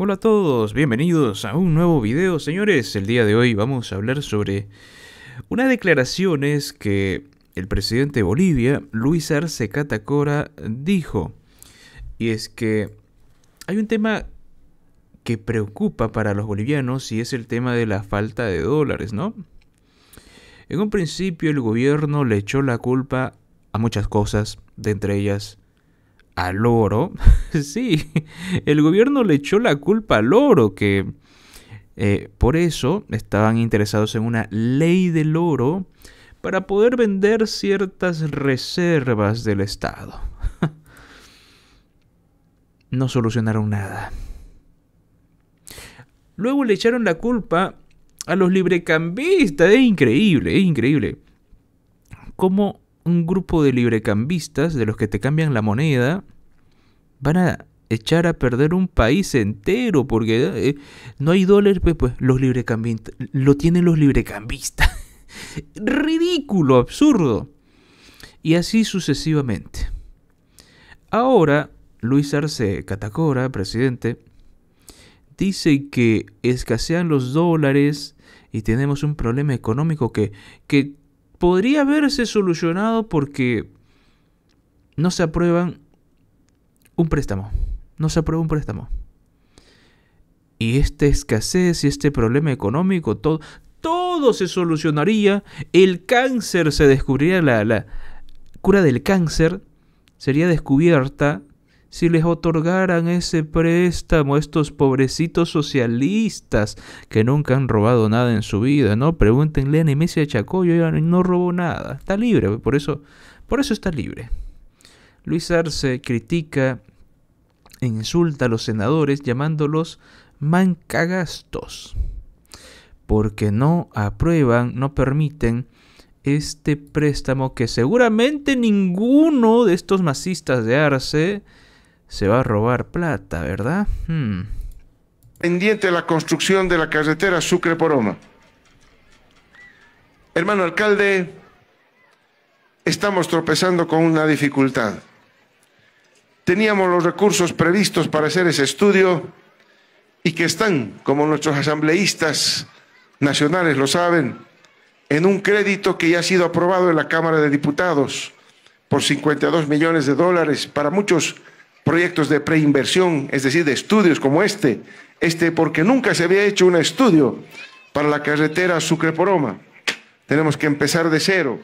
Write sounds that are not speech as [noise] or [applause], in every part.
Hola a todos, bienvenidos a un nuevo video. Señores, el día de hoy vamos a hablar sobre unas declaraciones que el presidente de Bolivia, Luis Arce Catacora, dijo. Y es que hay un tema que preocupa para los bolivianos y es el tema de la falta de dólares, ¿no? En un principio el gobierno le echó la culpa a muchas cosas, de entre ellas ¿Al oro? [laughs] sí, el gobierno le echó la culpa al oro, que eh, por eso estaban interesados en una ley del oro para poder vender ciertas reservas del Estado. [laughs] no solucionaron nada. Luego le echaron la culpa a los librecambistas. Es increíble, es increíble. Cómo un grupo de librecambistas, de los que te cambian la moneda, van a echar a perder un país entero porque eh, no hay dólares, pues, pues, los librecambistas, lo tienen los librecambistas. [laughs] Ridículo, absurdo. Y así sucesivamente. Ahora, Luis Arce Catacora, presidente, dice que escasean los dólares y tenemos un problema económico que, que podría haberse solucionado porque no se aprueban un préstamo. No se aprueba un préstamo. Y esta escasez y este problema económico, todo, todo se solucionaría. El cáncer se descubriría, la, la cura del cáncer sería descubierta si les otorgaran ese préstamo a estos pobrecitos socialistas que nunca han robado nada en su vida, ¿no? Pregúntenle a de Chacoyo, y no robó nada, está libre, por eso, por eso está libre. Luis Arce critica e insulta a los senadores llamándolos mancagastos, porque no aprueban, no permiten este préstamo que seguramente ninguno de estos masistas de Arce se va a robar plata, ¿verdad? Hmm. Pendiente Pendiente la construcción de la carretera Sucre-Poroma. Hermano alcalde, estamos tropezando con una dificultad. Teníamos los recursos previstos para hacer ese estudio y que están, como nuestros asambleístas nacionales lo saben, en un crédito que ya ha sido aprobado en la Cámara de Diputados por 52 millones de dólares, para muchos proyectos de preinversión, es decir, de estudios como este, este porque nunca se había hecho un estudio para la carretera Sucre-Poroma. Tenemos que empezar de cero.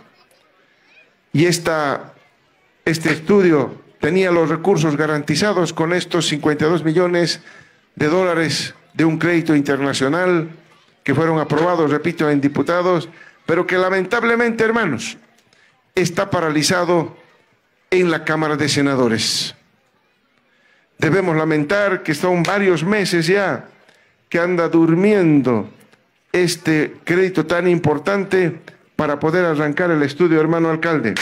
Y esta, este estudio tenía los recursos garantizados con estos 52 millones de dólares de un crédito internacional que fueron aprobados, repito, en diputados, pero que lamentablemente, hermanos, está paralizado en la Cámara de Senadores. Debemos lamentar que son varios meses ya que anda durmiendo este crédito tan importante para poder arrancar el estudio, hermano alcalde.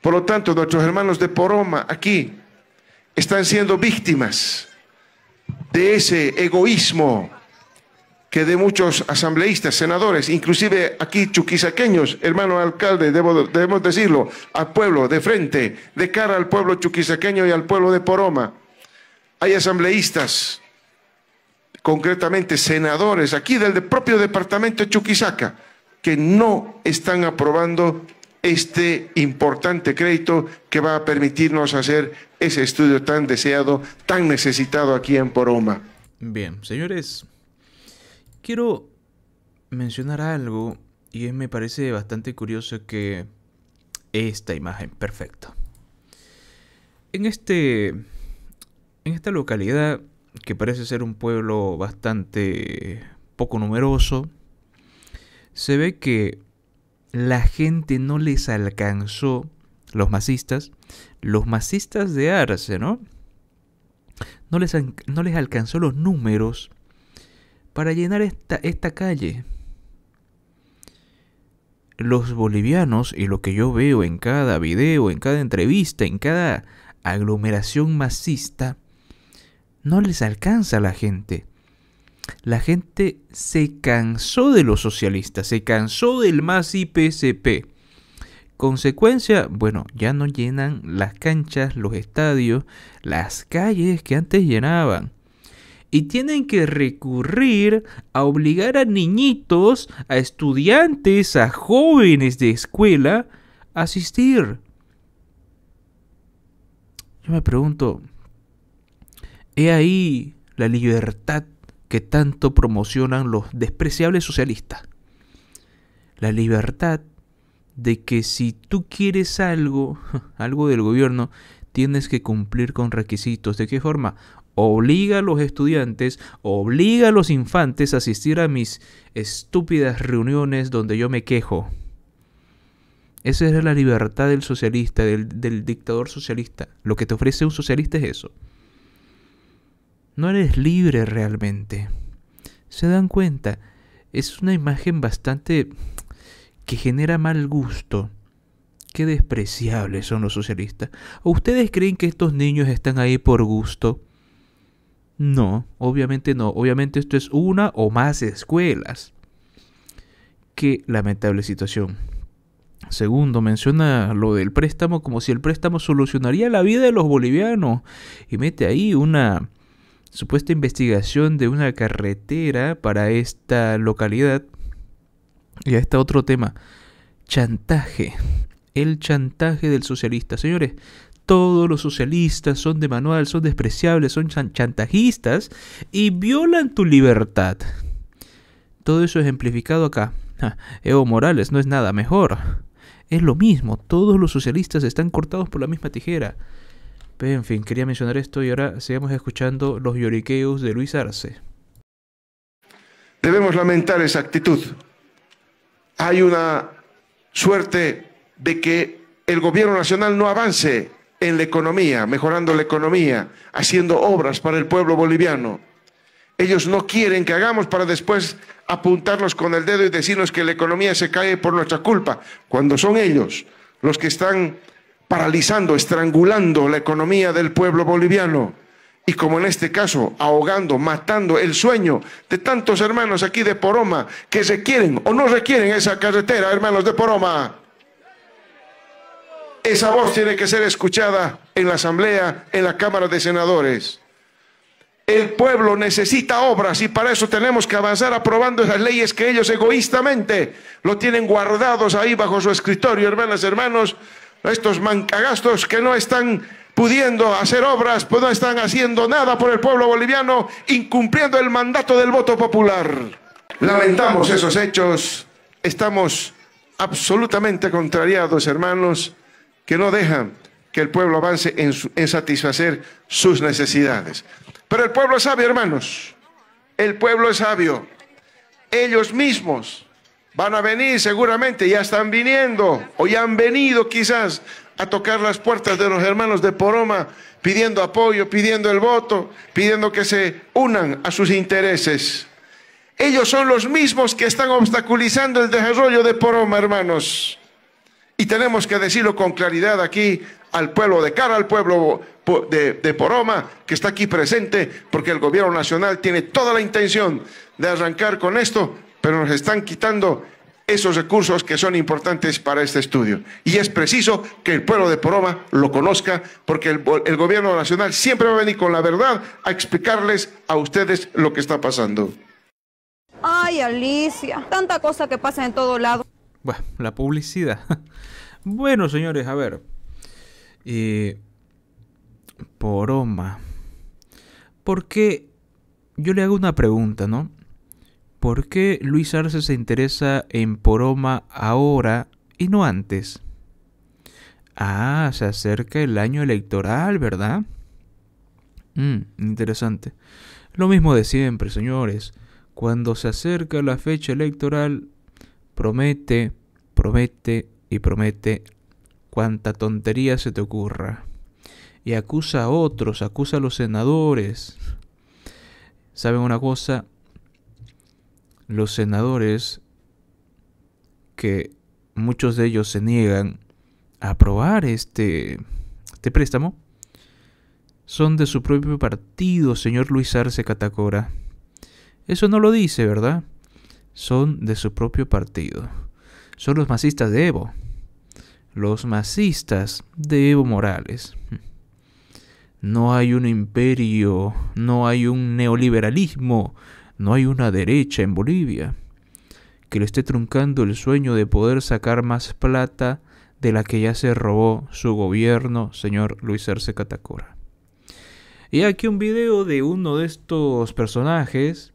Por lo tanto, nuestros hermanos de Poroma aquí están siendo víctimas de ese egoísmo que de muchos asambleístas, senadores, inclusive aquí chuquisaqueños, hermano alcalde, debemos decirlo, al pueblo, de frente, de cara al pueblo chuquisaqueño y al pueblo de Poroma hay asambleístas, concretamente senadores, aquí del propio departamento de Chuquisaca, que no están aprobando este importante crédito que va a permitirnos hacer ese estudio tan deseado, tan necesitado aquí en Poroma. Bien, señores, quiero mencionar algo y me parece bastante curioso que esta imagen, perfecto. En este en esta localidad, que parece ser un pueblo bastante poco numeroso, se ve que la gente no les alcanzó, los masistas, los masistas de Arce, ¿no? No les, no les alcanzó los números para llenar esta, esta calle. Los bolivianos, y lo que yo veo en cada video, en cada entrevista, en cada aglomeración masista, no les alcanza la gente. La gente se cansó de los socialistas, se cansó del más IPSP. Consecuencia, bueno, ya no llenan las canchas, los estadios, las calles que antes llenaban. Y tienen que recurrir a obligar a niñitos, a estudiantes, a jóvenes de escuela a asistir. Yo me pregunto, He ahí la libertad que tanto promocionan los despreciables socialistas. La libertad de que si tú quieres algo, [laughs] algo del gobierno, tienes que cumplir con requisitos. ¿De qué forma? Obliga a los estudiantes, obliga a los infantes a asistir a mis estúpidas reuniones donde yo me quejo. Esa es la libertad del socialista, del dictador socialista. Lo que te ofrece un socialista es eso. No eres libre realmente. Se dan cuenta, es una imagen bastante que genera mal gusto. Qué despreciables son los socialistas. ustedes creen que estos niños están ahí por gusto? No, obviamente no. Obviamente esto es una o más escuelas. Qué lamentable situación. Segundo, menciona lo del préstamo como si el préstamo solucionaría la vida de los bolivianos y mete ahí una supuesta investigación de una carretera para esta localidad. Y ahí está otro tema, chantaje. El chantaje del socialista. Señores, todos los socialistas son de manual, son despreciables, son chantajistas y violan tu libertad. Todo eso ejemplificado acá. Evo Morales no es nada mejor. Es lo mismo, todos los socialistas están cortados por la misma tijera en fin, quería mencionar esto y ahora seguimos escuchando los lloriqueos de Luis Arce. Debemos lamentar esa actitud. Hay una suerte de que el gobierno nacional no avance en la economía, mejorando la economía, haciendo obras para el pueblo boliviano. Ellos no quieren que hagamos para después apuntarnos con el dedo y decirnos que la economía se cae por nuestra culpa, cuando son ellos los que están paralizando, estrangulando la economía del pueblo boliviano y como en este caso, ahogando, matando el sueño de tantos hermanos aquí de Poroma que requieren o no requieren esa carretera, hermanos de Poroma. Esa voz tiene que ser escuchada en la Asamblea, en la Cámara de Senadores. El pueblo necesita obras y para eso tenemos que avanzar aprobando esas leyes que ellos egoístamente lo tienen guardados ahí bajo su escritorio, hermanas, hermanos, estos mancagastos que no están pudiendo hacer obras, pues no están haciendo nada por el pueblo boliviano, incumpliendo el mandato del voto popular. Lamentamos esos hechos, estamos absolutamente contrariados, hermanos, que no dejan que el pueblo avance en, en satisfacer sus necesidades. Pero el pueblo es sabio, hermanos, el pueblo es sabio. Ellos mismos Van a venir seguramente, ya están viniendo o ya han venido quizás a tocar las puertas de los hermanos de Poroma pidiendo apoyo, pidiendo el voto, pidiendo que se unan a sus intereses. Ellos son los mismos que están obstaculizando el desarrollo de Poroma, hermanos. Y tenemos que decirlo con claridad aquí al pueblo, de cara al pueblo de, de, Poroma, que está aquí presente, porque el gobierno nacional tiene toda la intención de arrancar con esto pero nos están quitando esos recursos que son importantes para este estudio. Y es preciso que el pueblo de Poroma lo conozca, porque el, gobierno nacional siempre va a venir con la verdad a explicarles a ustedes lo que está pasando. Ay, Alicia, tanta cosa que pasa en todo lado. Bueno, la publicidad. [laughs] Bueno, señores, a ver. Eh, Poroma. Porque yo le hago una pregunta, ¿no? ¿por qué Luis Arce se interesa en Poroma ahora y no antes? Ah, se acerca el año electoral, ¿verdad? Mm, interesante. Lo mismo de siempre, señores. Cuando se acerca la fecha electoral, promete, promete y promete cuanta tontería se te ocurra. Y acusa a otros, acusa a los senadores. ¿Saben una cosa? los senadores que muchos de ellos se niegan a aprobar este, este préstamo son de su propio partido, señor Luis Arce Catacora. Eso no lo dice, ¿verdad? Son de su propio partido. Son los masistas de Evo. Los masistas de Evo Morales. No hay un imperio, no hay un neoliberalismo no hay una derecha en Bolivia que le esté truncando el sueño de poder sacar más plata de la que ya se robó su gobierno, señor Luis Arce Catacora. Y aquí un video de uno de estos personajes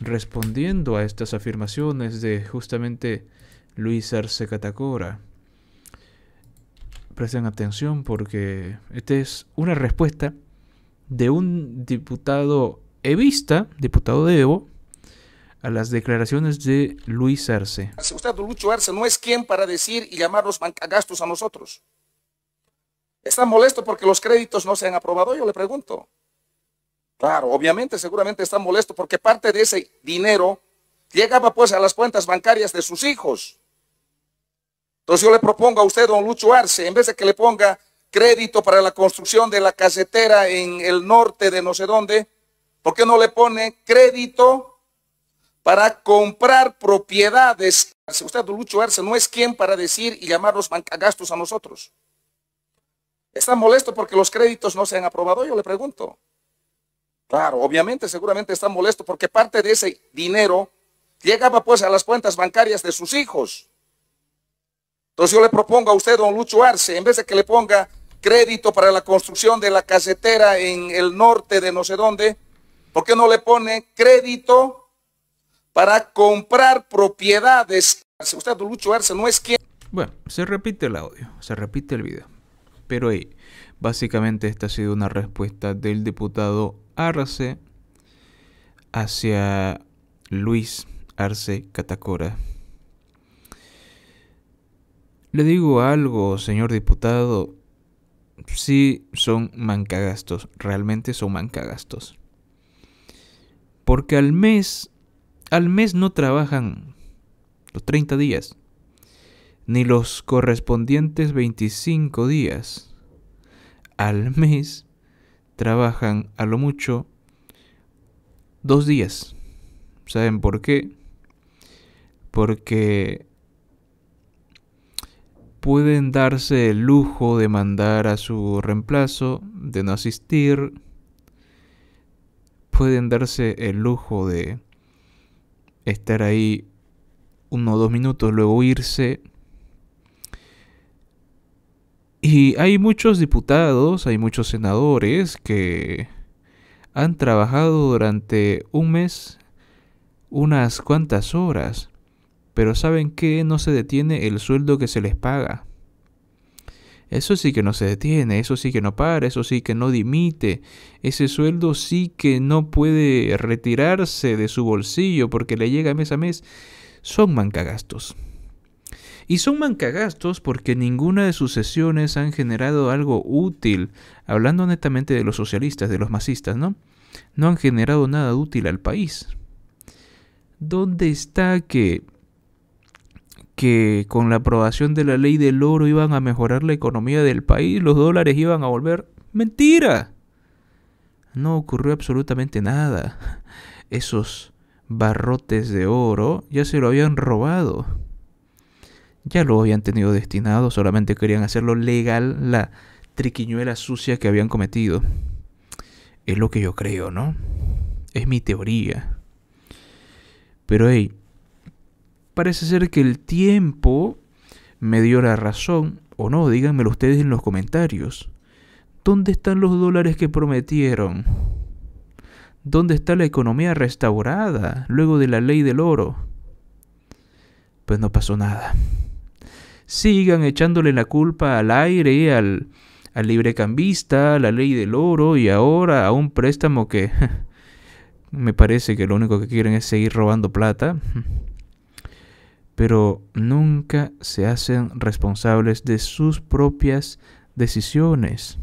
respondiendo a estas afirmaciones de justamente Luis Arce Catacora. Presten atención porque esta es una respuesta de un diputado He visto, diputado de Evo, a las declaraciones de Luis Arce. Usted, Lucho Arce, no es quien para decir y llamar los gastos a nosotros. ¿Está molesto porque los créditos no se han aprobado? Yo le pregunto. Claro, obviamente, seguramente está molesto porque parte de ese dinero llegaba pues a las cuentas bancarias de sus hijos. Entonces yo le propongo a usted, don Lucho Arce, en vez de que le ponga crédito para la construcción de la casetera en el norte de no sé dónde, ¿Por qué no le pone crédito para comprar propiedades? Usted, Don Lucho Arce, no es quien para decir y llamar los gastos a nosotros. ¿Está molesto porque los créditos no se han aprobado? Yo le pregunto. Claro, obviamente, seguramente está molesto porque parte de ese dinero llegaba pues a las cuentas bancarias de sus hijos. Entonces yo le propongo a usted, don Lucho Arce, en vez de que le ponga crédito para la construcción de la casetera en el norte de no sé dónde, ¿Por qué no le pone crédito para comprar propiedades? Usted, Lucho Arce, no es quien... Bueno, se repite el audio, se repite el video. Pero ahí, básicamente esta ha sido una respuesta del diputado Arce hacia Luis Arce Catacora. Le digo algo, señor diputado. Sí, son mancagastos, realmente son mancagastos. Porque al mes, al mes no trabajan los 30 días, ni los correspondientes 25 días. Al mes trabajan a lo mucho dos días. ¿Saben por qué? Porque pueden darse el lujo de mandar a su reemplazo, de no asistir, pueden darse el lujo de estar ahí uno o dos minutos, luego irse. Y hay muchos diputados, hay muchos senadores que han trabajado durante un mes unas cuantas horas, pero saben que no se detiene el sueldo que se les paga. Eso sí que no se detiene, eso sí que no para, eso sí que no dimite. Ese sueldo sí que no puede retirarse de su bolsillo porque le llega mes a mes. Son mancagastos. Y son mancagastos porque ninguna de sus sesiones han generado algo útil, hablando netamente de los socialistas, de los masistas, ¿no? No han generado nada útil al país. ¿Dónde está que que con la aprobación de la ley del oro iban a mejorar la economía del país, los dólares iban a volver. ¡Mentira! No ocurrió absolutamente nada. Esos barrotes de oro ya se lo habían robado. Ya lo habían tenido destinado, solamente querían hacerlo legal la triquiñuela sucia que habían cometido. Es lo que yo creo, ¿no? Es mi teoría. Pero hey, parece ser que el tiempo me dio la razón, o no, díganmelo ustedes en los comentarios. ¿Dónde están los dólares que prometieron? ¿Dónde está la economía restaurada luego de la ley del oro? Pues no pasó nada. Sigan echándole la culpa al aire, al, al librecambista, a la ley del oro y ahora a un préstamo que [laughs] me parece que lo único que quieren es seguir robando plata pero nunca se hacen responsables de sus propias decisiones.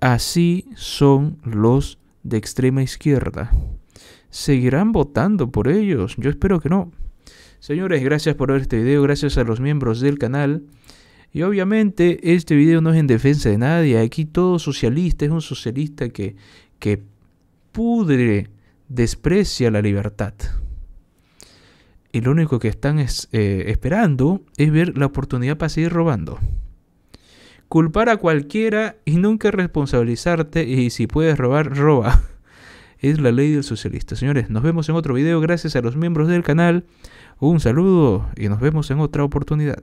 Así son los de extrema izquierda. ¿Seguirán votando por ellos? Yo espero que no. Señores, gracias por ver este video, gracias a los miembros del canal. Y obviamente este video no es en defensa de nadie, aquí todo socialista es un socialista que, que pudre, desprecia la libertad y lo único que están eh, esperando es ver la oportunidad para seguir robando. Culpar a cualquiera y nunca responsabilizarte y si puedes robar, roba. [laughs] Es la ley del socialista. Señores, nos vemos en otro video. Gracias a los miembros del canal. Un saludo y nos vemos en otra oportunidad.